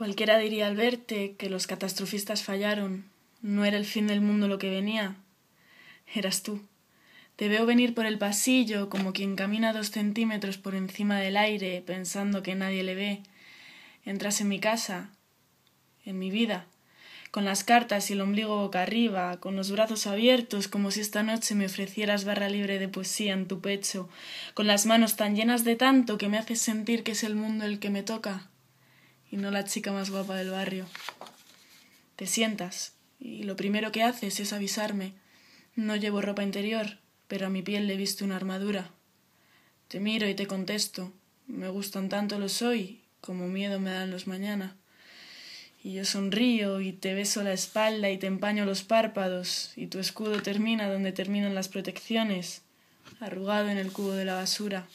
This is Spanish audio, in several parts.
Cualquiera diría al verte que los catastrofistas fallaron. No era el fin del mundo lo que venía. Eras tú. Te veo venir por el pasillo como quien camina dos centímetros por encima del aire pensando que nadie le ve. Entras en mi casa, en mi vida, con las cartas y el ombligo boca arriba, con los brazos abiertos como si esta noche me ofrecieras barra libre de poesía en tu pecho, con las manos tan llenas de tanto que me haces sentir que es el mundo el que me toca y no la chica más guapa del barrio. Te sientas y lo primero que haces es avisarme. No llevo ropa interior, pero a mi piel le he visto una armadura. Te miro y te contesto. Me gustan tanto los hoy como miedo me dan los mañana. Y yo sonrío y te beso la espalda y te empaño los párpados y tu escudo termina donde terminan las protecciones, arrugado en el cubo de la basura.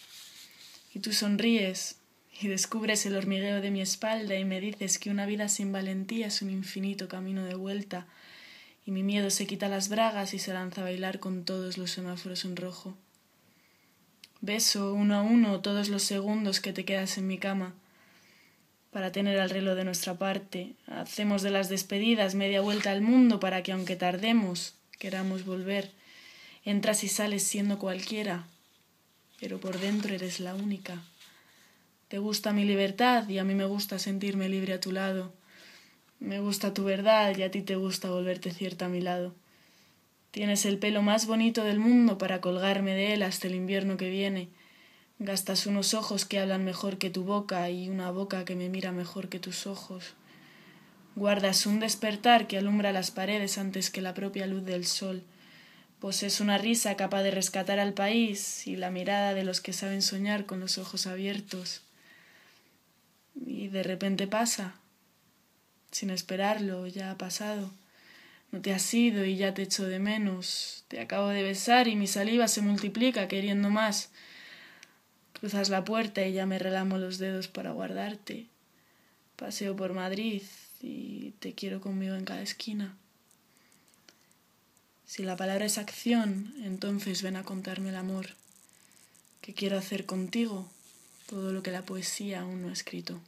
Y tú sonríes y descubres el hormigueo de mi espalda y me dices que una vida sin valentía es un infinito camino de vuelta, y mi miedo se quita las bragas y se lanza a bailar con todos los semáforos en rojo. Beso uno a uno todos los segundos que te quedas en mi cama. Para tener al reloj de nuestra parte, hacemos de las despedidas media vuelta al mundo para que aunque tardemos, queramos volver. Entras y sales siendo cualquiera, pero por dentro eres la única. Te gusta mi libertad y a mí me gusta sentirme libre a tu lado. Me gusta tu verdad y a ti te gusta volverte cierta a mi lado. Tienes el pelo más bonito del mundo para colgarme de él hasta el invierno que viene. Gastas unos ojos que hablan mejor que tu boca y una boca que me mira mejor que tus ojos. Guardas un despertar que alumbra las paredes antes que la propia luz del sol. Posees una risa capaz de rescatar al país y la mirada de los que saben soñar con los ojos abiertos y de repente pasa, sin esperarlo, ya ha pasado. No te has ido y ya te echo de menos. Te acabo de besar y mi saliva se multiplica queriendo más. Cruzas la puerta y ya me relamo los dedos para guardarte. Paseo por Madrid y te quiero conmigo en cada esquina. Si la palabra es acción, entonces ven a contarme el amor que quiero hacer contigo, todo lo que la poesía aún no ha escrito.